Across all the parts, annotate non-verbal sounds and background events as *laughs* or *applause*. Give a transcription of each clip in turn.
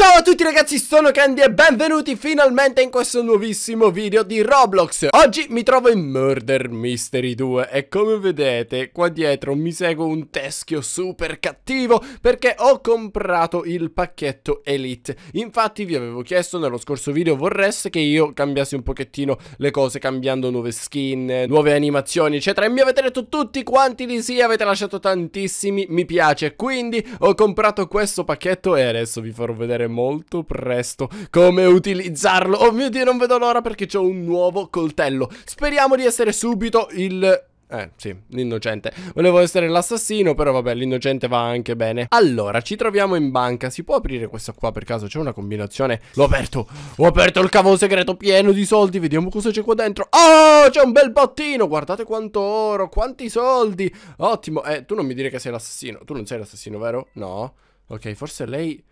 Ciao a tutti ragazzi, sono Candy e benvenuti finalmente in questo nuovissimo video di Roblox Oggi mi trovo in Murder Mystery 2 e come vedete qua dietro mi seguo un teschio super cattivo Perché ho comprato il pacchetto Elite Infatti vi avevo chiesto nello scorso video vorreste che io cambiassi un pochettino le cose Cambiando nuove skin, nuove animazioni eccetera E mi avete detto tutti quanti di sì, avete lasciato tantissimi mi piace Quindi ho comprato questo pacchetto e adesso vi farò vedere molto presto come utilizzarlo. Oh mio Dio, non vedo l'ora perché ho un nuovo coltello. Speriamo di essere subito il... Eh, sì, l'innocente. Volevo essere l'assassino, però vabbè, l'innocente va anche bene. Allora, ci troviamo in banca. Si può aprire questa qua per caso? C'è una combinazione? L'ho aperto! Ho aperto il cavo segreto pieno di soldi. Vediamo cosa c'è qua dentro. Oh, c'è un bel bottino! Guardate quanto oro, quanti soldi! Ottimo. Eh, tu non mi dire che sei l'assassino. Tu non sei l'assassino, vero? No. Ok, forse lei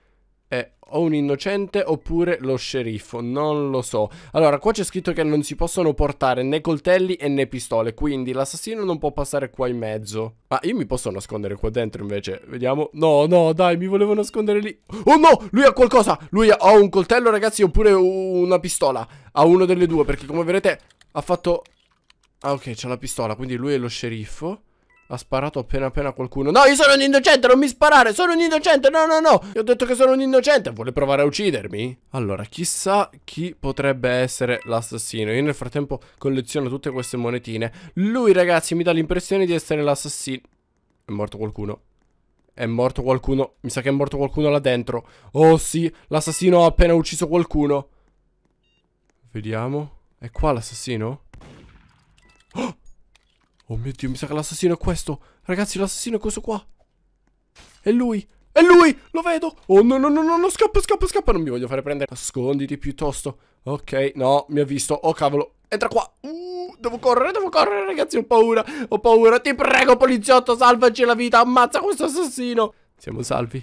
è o un innocente oppure lo sceriffo, non lo so. Allora, qua c'è scritto che non si possono portare né coltelli né pistole, quindi l'assassino non può passare qua in mezzo. Ma io mi posso nascondere qua dentro invece, vediamo. No, no, dai, mi volevo nascondere lì. Oh no, lui ha qualcosa, lui ha un coltello ragazzi oppure una pistola. Ha uno delle due, perché come vedete ha fatto... Ah ok, c'è la pistola, quindi lui è lo sceriffo. Ha sparato appena appena qualcuno. No, io sono un innocente, non mi sparare! Sono un innocente! No, no, no! Io ho detto che sono un innocente! Vuole provare a uccidermi? Allora, chissà chi potrebbe essere l'assassino. Io nel frattempo colleziono tutte queste monetine. Lui, ragazzi, mi dà l'impressione di essere l'assassino. È morto qualcuno. È morto qualcuno. Mi sa che è morto qualcuno là dentro. Oh sì, l'assassino ha appena ucciso qualcuno. Vediamo. È qua l'assassino? Oh! Oh mio Dio, mi sa che l'assassino è questo. Ragazzi, l'assassino è questo qua. È lui. È lui! Lo vedo! Oh no, no, no, no, no, scappa, scappa, scappa! Non mi voglio fare prendere. Nasconditi piuttosto. Ok, no, mi ha visto. Oh cavolo, entra qua. Uh, devo correre, devo correre, ragazzi, ho paura. Ho paura. Ti prego, poliziotto, salvaci la vita. Ammazza questo assassino. Siamo salvi.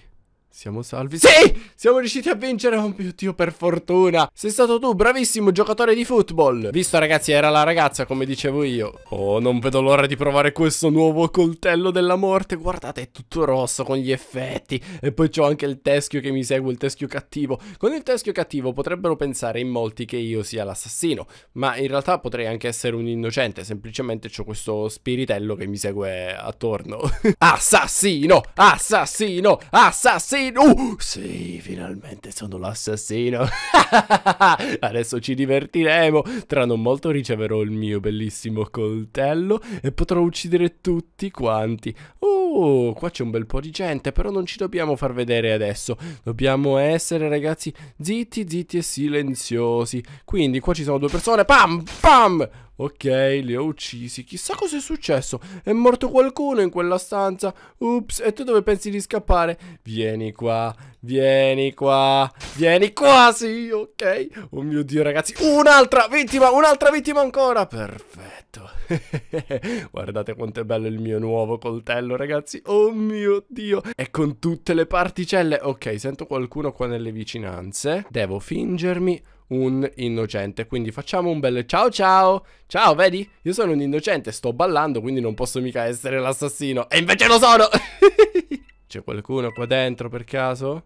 Siamo salvi. Sì! Siamo riusciti a vincere. Oh mio Dio, per fortuna. Sei stato tu, bravissimo giocatore di football. Visto, ragazzi, era la ragazza, come dicevo io. Oh, non vedo l'ora di provare questo nuovo coltello della morte. Guardate, è tutto rosso con gli effetti. E poi c'ho anche il teschio che mi segue, il teschio cattivo. Con il teschio cattivo potrebbero pensare in molti che io sia l'assassino. Ma in realtà potrei anche essere un innocente. Semplicemente c'ho questo spiritello che mi segue attorno. *laughs* assassino! Assassino! Assassino! assassino! Uh, sì, finalmente sono l'assassino! *laughs* Adesso ci divertiremo! Tra non molto riceverò il mio bellissimo coltello e potrò uccidere tutti quanti. Uh, qua c'è un bel po' di gente, però non ci dobbiamo far vedere adesso. Dobbiamo essere, ragazzi, zitti, zitti e silenziosi. Quindi qua ci sono due persone. Pam! Pam! Ok, li ho uccisi. Chissà cosa è successo. È morto qualcuno in quella stanza. Ups, e tu dove pensi di scappare? Vieni qua, vieni qua, vieni qua, sì, ok. Oh mio Dio, ragazzi. Un'altra vittima, un'altra vittima ancora. Perfetto. *laughs* Guardate quanto è bello il mio nuovo coltello, ragazzi. Oh mio Dio. È con tutte le particelle. Ok, sento qualcuno qua nelle vicinanze. Devo fingermi un innocente. Quindi facciamo un bel ciao ciao. Ciao, vedi? Io sono un innocente, sto ballando, quindi non posso mica essere l'assassino. E invece lo sono! *laughs* C'è qualcuno qua dentro per caso?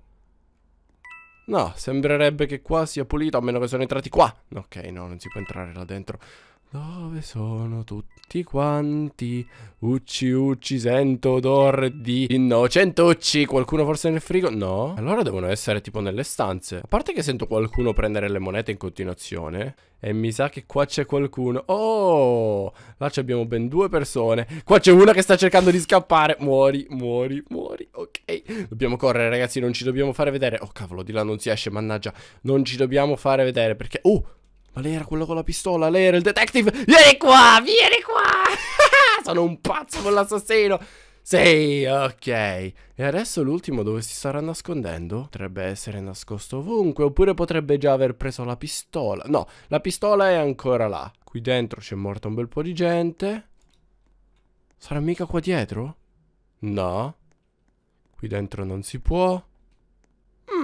No, sembrerebbe che qua sia pulito, a meno che sono entrati qua. Ok, no, non si può entrare là dentro. Dove sono tutti quanti? Ucci, ucci, sento odore di ucci. Qualcuno forse nel frigo? No. Allora devono essere tipo nelle stanze. A parte che sento qualcuno prendere le monete in continuazione. E mi sa che qua c'è qualcuno. Oh, là abbiamo ben due persone. Qua c'è una che sta cercando di scappare. Muori, muori, muori. Ok. Dobbiamo correre, ragazzi. Non ci dobbiamo fare vedere. Oh, cavolo, di là non si esce. Mannaggia. Non ci dobbiamo fare vedere perché... Oh! Ma lei era quello con la pistola, lei era il detective. Vieni qua, vieni qua. *laughs* Sono un pazzo con l'assassino. Sì, ok. E adesso l'ultimo dove si starà nascondendo? Potrebbe essere nascosto ovunque, oppure potrebbe già aver preso la pistola. No, la pistola è ancora là. Qui dentro c'è morta un bel po' di gente. Sarà mica qua dietro? No. Qui dentro non si può.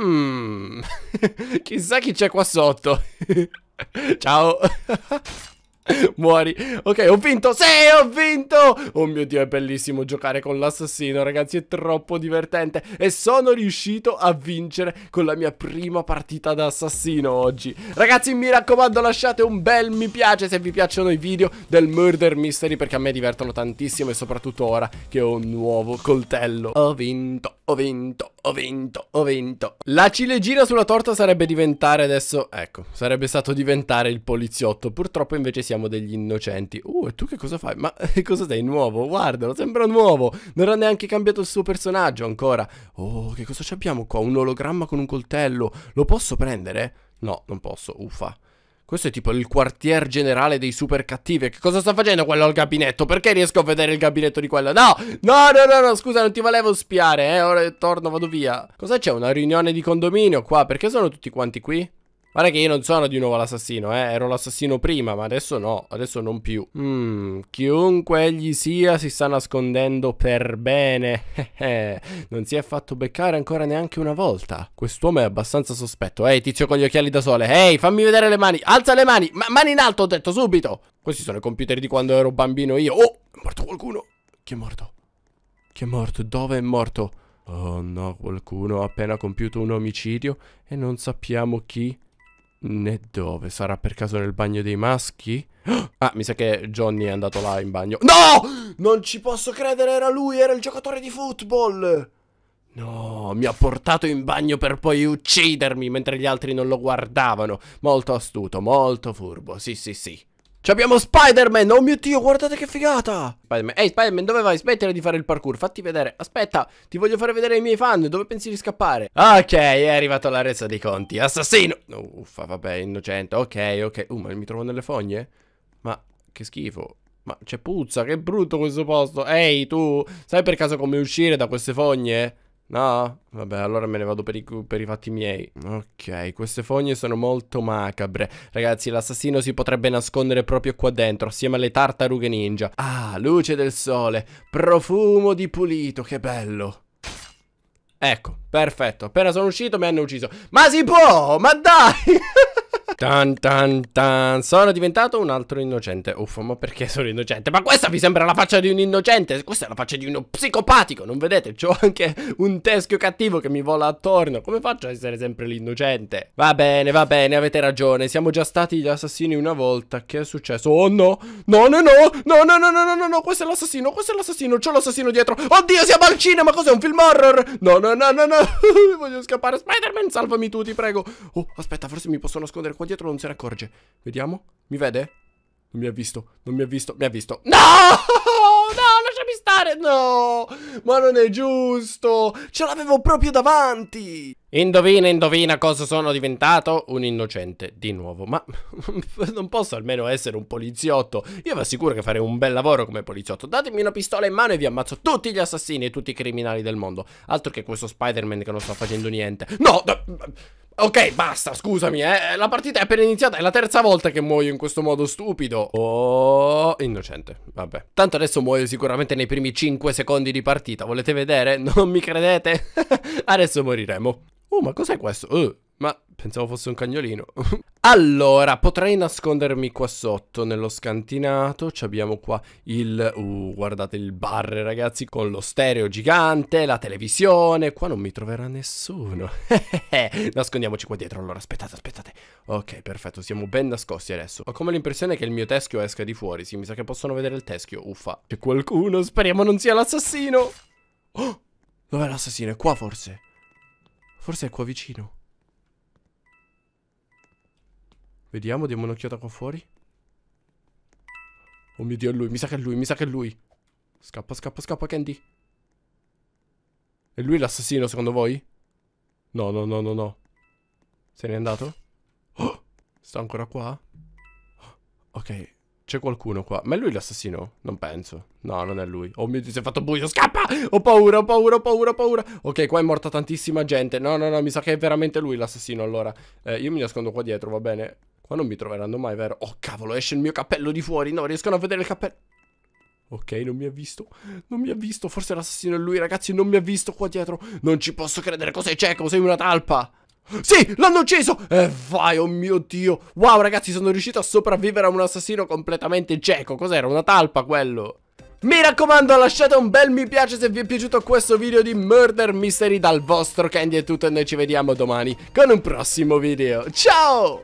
Mmm. *laughs* Chissà chi c'è qua sotto. *laughs* *laughs* Ciao. *laughs* Muori. Ok, ho vinto. Sì, ho vinto. Oh mio Dio, è bellissimo giocare con l'assassino, ragazzi. È troppo divertente. E sono riuscito a vincere con la mia prima partita da assassino oggi. Ragazzi, mi raccomando, lasciate un bel mi piace se vi piacciono i video del Murder Mystery. Perché a me divertono tantissimo. E soprattutto ora che ho un nuovo coltello. Ho vinto, ho vinto ho vinto, ho vinto. La ciliegina sulla torta sarebbe diventare adesso, ecco, sarebbe stato diventare il poliziotto. Purtroppo invece siamo degli innocenti. Uh, e tu che cosa fai? Ma che *laughs* cosa sei, nuovo? Guardalo, sembra nuovo. Non ha neanche cambiato il suo personaggio ancora. Oh, che cosa abbiamo qua? Un ologramma con un coltello. Lo posso prendere? No, non posso, uffa. Questo è tipo il quartier generale dei super cattivi. Che cosa sta facendo quello al gabinetto? Perché riesco a vedere il gabinetto di quello? No! No, no, no, no, scusa, non ti volevo spiare, eh. Ora torno, vado via. Cosa c'è? Una riunione di condominio qua? Perché sono tutti quanti qui? Guarda che io non sono di nuovo l'assassino, eh. Ero l'assassino prima, ma adesso no. Adesso non più. Mmm, chiunque egli sia si sta nascondendo per bene. *laughs* Eh, non si è fatto beccare ancora neanche una volta. Quest'uomo è abbastanza sospetto. Ehi, tizio con gli occhiali da sole. Ehi, fammi vedere le mani. Alza le mani. Ma mani in alto, ho detto, subito. Questi sono i computer di quando ero bambino io. Oh, è morto qualcuno. Chi è morto? Chi è morto? Dove è morto? Oh no, qualcuno ha appena compiuto un omicidio e non sappiamo chi Né dove? Sarà per caso nel bagno dei maschi? Ah, mi sa che Johnny è andato là in bagno. No! Non ci posso credere, era lui, era il giocatore di football! No, mi ha portato in bagno per poi uccidermi mentre gli altri non lo guardavano. Molto astuto, molto furbo, sì sì sì. Ci abbiamo Spider-Man, oh mio Dio, guardate che figata Spider-Man, ehi hey, Spider-Man, dove vai? Smettere di fare il parkour, fatti vedere Aspetta, ti voglio fare vedere i miei fan, dove pensi di scappare? Ok, è arrivato la resa dei conti, assassino Uffa, vabbè, innocente, ok, ok Uh, ma mi trovo nelle fogne? Ma, che schifo Ma c'è puzza, che brutto questo posto Ehi, tu, sai per caso come uscire da queste fogne? No? Vabbè, allora me ne vado per i, per i, fatti miei. Ok, queste fogne sono molto macabre. Ragazzi, l'assassino si potrebbe nascondere proprio qua dentro, assieme alle tartarughe ninja. Ah, luce del sole, profumo di pulito, che bello. Ecco, perfetto. Appena sono uscito mi hanno ucciso. Ma si può! Ma dai! *laughs* Tan tan tan, sono diventato un altro innocente. Uff, ma perché sono innocente? Ma questa vi sembra la faccia di un innocente? Questa è la faccia di uno psicopatico, non vedete? C'ho anche un teschio cattivo che mi vola attorno. Come faccio a essere sempre l'innocente? Va bene, va bene, avete ragione. Siamo già stati gli assassini una volta. Che è successo? Oh no! No, no, no! No, no, no, no, no, no, no. questo è l'assassino, questo è l'assassino, c'ho l'assassino dietro. Oddio, siamo al cinema, cos'è un film horror? No, no, no, no, no. *laughs* Voglio scappare. Spider-Man, salvami tu, ti prego. Oh, aspetta, forse mi posso nascondere qua dietro dietro non se ne accorge. Vediamo. Mi vede? Non mi ha visto, non mi ha visto, mi ha visto. No! No, lasciami stare! No! Ma non è giusto! Ce l'avevo proprio davanti! Indovina, indovina cosa sono diventato? Un innocente, di nuovo. Ma *laughs* non posso almeno essere un poliziotto. Io vi assicuro che farei un bel lavoro come poliziotto. Datemi una pistola in mano e vi ammazzo tutti gli assassini e tutti i criminali del mondo. Altro che questo Spider-Man che non sta facendo niente. No! Ok, basta, scusami, eh. La partita è appena iniziata. È la terza volta che muoio in questo modo stupido. Oh, innocente. Vabbè. Tanto adesso muoio sicuramente nei primi 5 secondi di partita. Volete vedere? Non mi credete? *laughs* adesso moriremo. Oh, ma cos'è questo? Uh, ma pensavo fosse un cagnolino. *laughs* allora, potrei nascondermi qua sotto nello scantinato. Ci abbiamo qua il... Uh, guardate il bar, ragazzi, con lo stereo gigante, la televisione. Qua non mi troverà nessuno. *laughs* Nascondiamoci qua dietro. Allora, aspettate, aspettate. Ok, perfetto, siamo ben nascosti adesso. Ho come l'impressione che il mio teschio esca di fuori. Sì, mi sa che possono vedere il teschio. Uffa. C'è qualcuno, speriamo non sia l'assassino. Oh, *gasps* dov'è l'assassino? È qua forse? Forse è qua vicino. Vediamo, diamo un'occhiata qua fuori. Oh mio Dio, è lui, mi sa che è lui, mi sa che è lui. Scappa, scappa, scappa, Candy. È lui l'assassino, secondo voi? No, no, no, no, no. Se n'è andato? Oh, sta ancora qua? Ok, c'è qualcuno qua. Ma è lui l'assassino? Non penso. No, non è lui. Oh mio Dio, si è fatto buio. Scappa! Ho paura, ho paura, ho paura, ho paura. Ok, qua è morta tantissima gente. No, no, no, mi sa che è veramente lui l'assassino, allora. Eh, io mi nascondo qua dietro, va bene? Qua non mi troveranno mai, vero? Oh, cavolo, esce il mio cappello di fuori. No, riescono a vedere il cappello. Ok, non mi ha visto. Non mi ha visto. Forse l'assassino è lui, ragazzi. Non mi ha visto qua dietro. Non ci posso credere. Cos'è cieco? Sei una talpa. Sì, l'hanno ucciso! E eh, vai, oh mio Dio! Wow, ragazzi, sono riuscito a sopravvivere a un assassino completamente cieco. Cos'era? Una talpa quello. Mi raccomando lasciate un bel mi piace se vi è piaciuto questo video di Murder Mystery dal vostro Candy è tutto e noi ci vediamo domani con un prossimo video. Ciao!